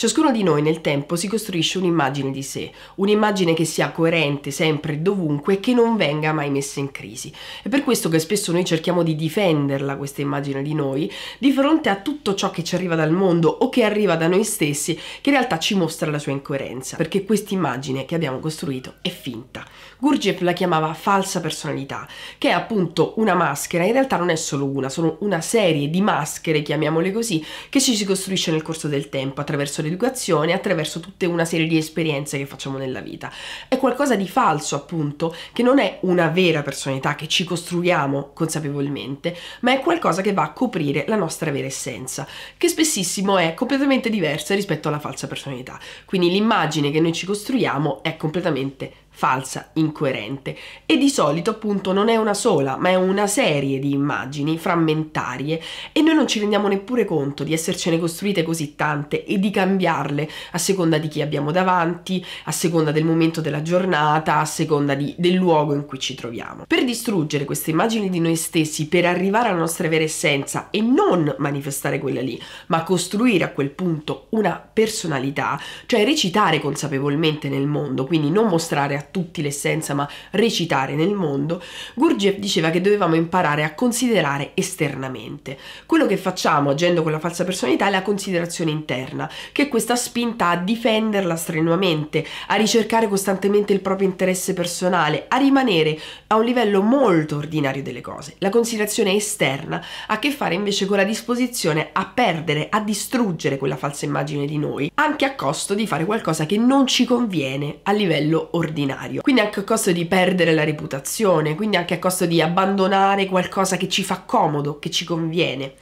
Ciascuno di noi nel tempo si costruisce un'immagine di sé, un'immagine che sia coerente sempre e dovunque e che non venga mai messa in crisi. È per questo che spesso noi cerchiamo di difenderla, questa immagine di noi, di fronte a tutto ciò che ci arriva dal mondo o che arriva da noi stessi, che in realtà ci mostra la sua incoerenza, perché questa immagine che abbiamo costruito è finta. Gurdjieff la chiamava falsa personalità, che è appunto una maschera, in realtà non è solo una, sono una serie di maschere, chiamiamole così, che ci si costruisce nel corso del tempo, attraverso l'educazione, attraverso tutta una serie di esperienze che facciamo nella vita. È qualcosa di falso, appunto, che non è una vera personalità che ci costruiamo consapevolmente, ma è qualcosa che va a coprire la nostra vera essenza, che spessissimo è completamente diversa rispetto alla falsa personalità. Quindi l'immagine che noi ci costruiamo è completamente diversa falsa, incoerente e di solito appunto non è una sola ma è una serie di immagini frammentarie e noi non ci rendiamo neppure conto di essercene costruite così tante e di cambiarle a seconda di chi abbiamo davanti, a seconda del momento della giornata, a seconda di, del luogo in cui ci troviamo. Per distruggere queste immagini di noi stessi, per arrivare alla nostra vera essenza e non manifestare quella lì, ma costruire a quel punto una personalità, cioè recitare consapevolmente nel mondo, quindi non mostrare a tutti l'essenza, ma recitare nel mondo, Gurdjieff diceva che dovevamo imparare a considerare esternamente. Quello che facciamo agendo con la falsa personalità è la considerazione interna, che è questa spinta a difenderla strenuamente, a ricercare costantemente il proprio interesse personale, a rimanere a un livello molto ordinario delle cose. La considerazione esterna ha a che fare invece con la disposizione a perdere, a distruggere quella falsa immagine di noi, anche a costo di fare qualcosa che non ci conviene a livello ordinario ordinario, quindi anche a costo di perdere la reputazione, quindi anche a costo di abbandonare qualcosa che ci fa comodo, che ci conviene.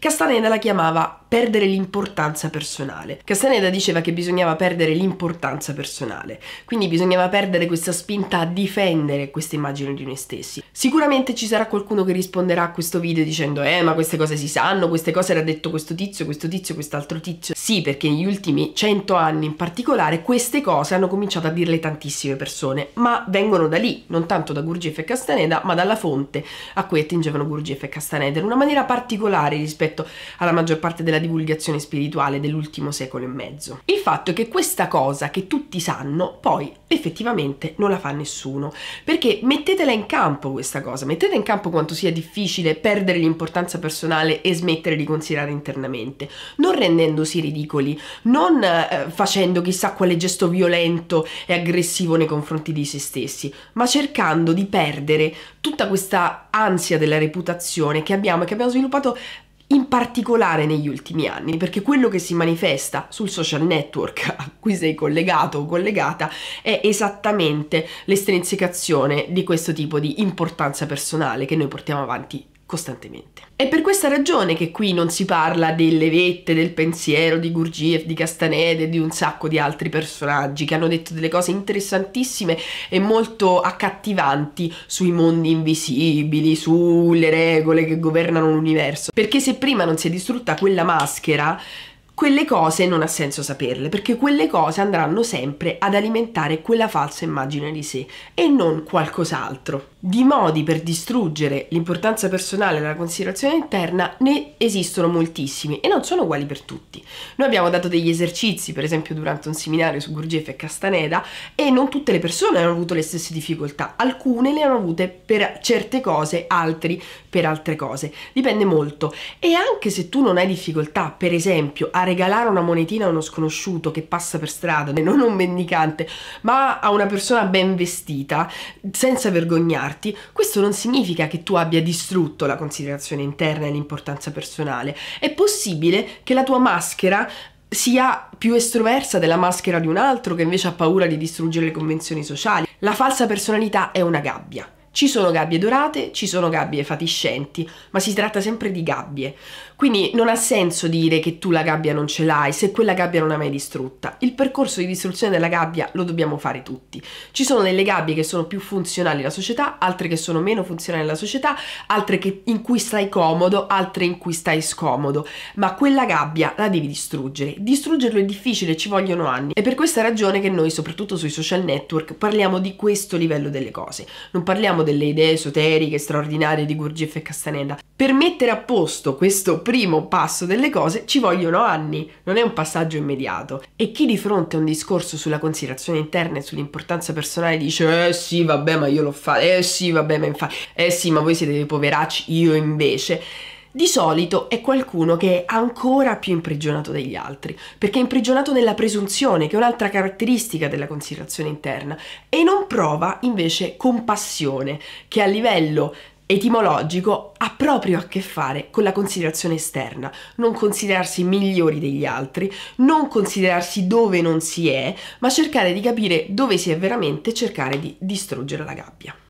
Castaneda la chiamava perdere l'importanza personale. Castaneda diceva che bisognava perdere l'importanza personale, quindi bisognava perdere questa spinta a difendere questa immagine di noi stessi. Sicuramente ci sarà qualcuno che risponderà a questo video dicendo eh ma queste cose si sanno, queste cose le ha detto questo tizio, questo tizio, quest'altro tizio. Sì, perché negli ultimi cento anni in particolare queste cose hanno cominciato a dirle tantissime persone persone, ma vengono da lì, non tanto da Gurdjieff e Castaneda, ma dalla fonte a cui attingevano Gurdjieff e Castaneda, in una maniera particolare rispetto alla maggior parte della divulgazione spirituale dell'ultimo secolo e mezzo. Il fatto è che questa cosa che tutti sanno, poi effettivamente non la fa nessuno, perché mettetela in campo questa cosa, mettete in campo quanto sia difficile perdere l'importanza personale e smettere di considerare internamente, non rendendosi ridicoli, non eh, facendo chissà quale gesto violento e aggressivo nei confronti confronti di se stessi, ma cercando di perdere tutta questa ansia della reputazione che abbiamo e che abbiamo sviluppato in particolare negli ultimi anni, perché quello che si manifesta sul social network a cui sei collegato o collegata è esattamente l'estrinsecazione di questo tipo di importanza personale che noi portiamo avanti costantemente. È per questa ragione che qui non si parla delle vette, del pensiero, di Gurdjieff, di Castanede e di un sacco di altri personaggi che hanno detto delle cose interessantissime e molto accattivanti sui mondi invisibili, sulle regole che governano l'universo. Perché se prima non si è distrutta quella maschera, quelle cose non ha senso saperle, perché quelle cose andranno sempre ad alimentare quella falsa immagine di sé e non qualcos'altro. Di modi per distruggere l'importanza personale e la considerazione interna ne esistono moltissimi e non sono uguali per tutti. Noi abbiamo dato degli esercizi, per esempio durante un seminario su Gurdjieff e Castaneda, e non tutte le persone hanno avuto le stesse difficoltà, alcune le hanno avute per certe cose, altri per altre cose. Dipende molto. E anche se tu non hai difficoltà, per esempio, a regalare una monetina a uno sconosciuto che passa per strada, non a un mendicante, ma a una persona ben vestita, senza vergognarti, questo non significa che tu abbia distrutto la considerazione interna e l'importanza personale. È possibile che la tua maschera sia più estroversa della maschera di un altro che invece ha paura di distruggere le convenzioni sociali. La falsa personalità è una gabbia ci sono gabbie dorate, ci sono gabbie fatiscenti, ma si tratta sempre di gabbie. Quindi non ha senso dire che tu la gabbia non ce l'hai se quella gabbia non è mai distrutta. Il percorso di distruzione della gabbia lo dobbiamo fare tutti. Ci sono delle gabbie che sono più funzionali alla società, altre che sono meno funzionali alla società, altre che, in cui stai comodo, altre in cui stai scomodo. Ma quella gabbia la devi distruggere. Distruggerlo è difficile, ci vogliono anni. È per questa ragione che noi, soprattutto sui social network, parliamo di questo livello delle cose. Non parliamo abbiamo delle idee esoteriche straordinarie di Gurdjieff e Castaneda. Per mettere a posto questo primo passo delle cose ci vogliono anni, non è un passaggio immediato. E chi di fronte a un discorso sulla considerazione interna e sull'importanza personale dice eh sì vabbè ma io lo fa, eh sì vabbè ma infatti, eh sì ma voi siete dei poveracci, io invece di solito è qualcuno che è ancora più imprigionato degli altri, perché è imprigionato nella presunzione, che è un'altra caratteristica della considerazione interna, e non prova invece compassione, che a livello etimologico ha proprio a che fare con la considerazione esterna, non considerarsi migliori degli altri, non considerarsi dove non si è, ma cercare di capire dove si è veramente e cercare di distruggere la gabbia.